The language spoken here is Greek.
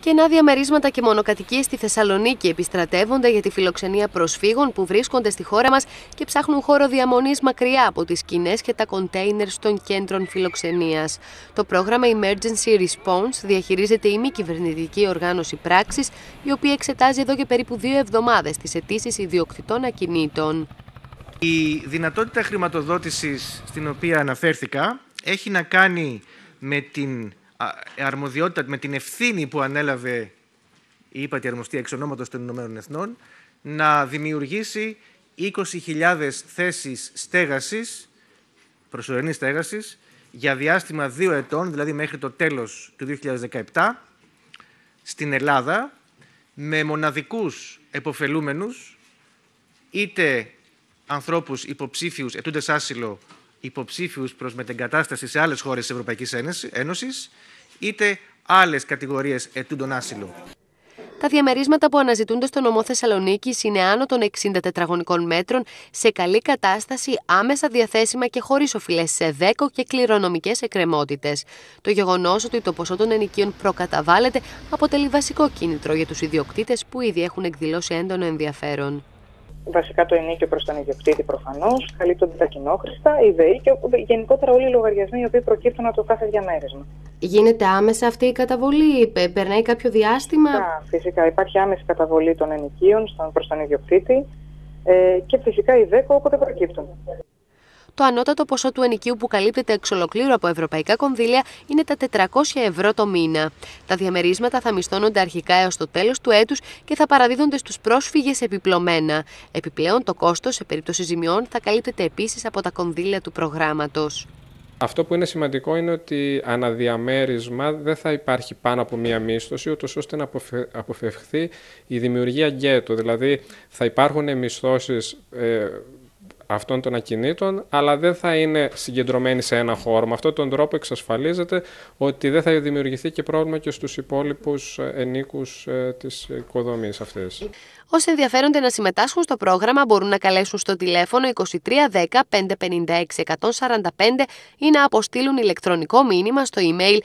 Κενά διαμερίσματα και μονοκατοικίε στη Θεσσαλονίκη επιστρατεύονται για τη φιλοξενία προσφύγων που βρίσκονται στη χώρα μας και ψάχνουν χώρο διαμονής μακριά από τις σκηνές και τα κοντέινερ των κέντρων φιλοξενίας. Το πρόγραμμα Emergency Response διαχειρίζεται η μη κυβερνητική οργάνωση πράξης, η οποία εξετάζει εδώ και περίπου δύο εβδομάδες τις αιτήσεις ιδιοκτητών ακινήτων. Η δυνατότητα χρηματοδότησης στην οποία αναφέρθηκα έχει να κάνει με την ε, αρμοδιότητα, με την ευθύνη που ανέλαβε η ύπατη αρμοστία εξ ονόματος των Ηνωμένων Εθνών, να δημιουργήσει 20.000 θέσεις στέγασης, προσωρινής στέγασης, για διάστημα δύο ετών, δηλαδή μέχρι το τέλος του 2017, στην Ελλάδα, με μοναδικούς εποφελούμενους, είτε ανθρώπους υποψήφιους ετούντες άσυλο υποψήφιους προς μετεγκατάσταση σε άλλες χώρες της Ευρωπαϊκής Ένωσης είτε άλλες κατηγορίες ετούντων άσυλου. Τα διαμερίσματα που αναζητούνται στο νομό Θεσσαλονίκης είναι άνω των 60 τετραγωνικών μέτρων, σε καλή κατάσταση, άμεσα διαθέσιμα και χωρίς οφειλές σε δέκο και κληρονομικές εκκρεμότητες. Το γεγονός ότι το ποσό των ενοικίων προκαταβάλλεται αποτελεί βασικό κίνητρο για τους ιδιοκτήτες που ήδη έχουν εκδηλώσει έντονο ενδιαφέρον. Βασικά το ενίκιο προς τον ιδιοκτήτη προφανώς, καλύπτονται τα κοινόχρηστα, η ΔΕΗ και γενικότερα όλοι οι λογαριασμοί οι οποίοι προκύπτουν από το κάθε διαμέρισμα. Γίνεται άμεσα αυτή η καταβολή, περνάει κάποιο διάστημα. Φυσικά, φυσικά. υπάρχει άμεση καταβολή των ενοικίων προς τον ιδιοκτήτη ε, και φυσικά η ΔΕΚΟ όποτε προκύπτουν το ανώτατο ποσό του ενοικίου που καλύπτεται εξ ολοκλήρου από ευρωπαϊκά κονδύλια είναι τα 400 ευρώ το μήνα. Τα διαμερίσματα θα μισθώνονται αρχικά έως το τέλος του έτους και θα παραδίδονται στους πρόσφυγες επιπλωμένα. Επιπλέον, το κόστος σε περίπτωση ζημιών θα καλύπτεται επίσης από τα κονδύλια του προγράμματος. Αυτό που είναι σημαντικό είναι ότι αναδιαμέρισμα δεν θα υπάρχει πάνω από μία μίσθωση, ούτως ώστε να αποφευχθεί η δημιουργία γκέτου. Δηλαδή θα υπάρχουν μισθώσεις ε, αυτών των ακινήτων, αλλά δεν θα είναι συγκεντρωμένοι σε ένα χώρο. Με αυτόν τον τρόπο εξασφαλίζεται ότι δεν θα δημιουργηθεί και πρόβλημα και στους υπόλοιπους ε, ενίκους ε, της οικοδομής αυτής. Όσοι ενδιαφέρονται να συμμετάσχουν στο πρόγραμμα μπορούν να καλέσουν στο τηλέφωνο 2310 556 145 ή να αποστείλουν ηλεκτρονικό μήνυμα στο email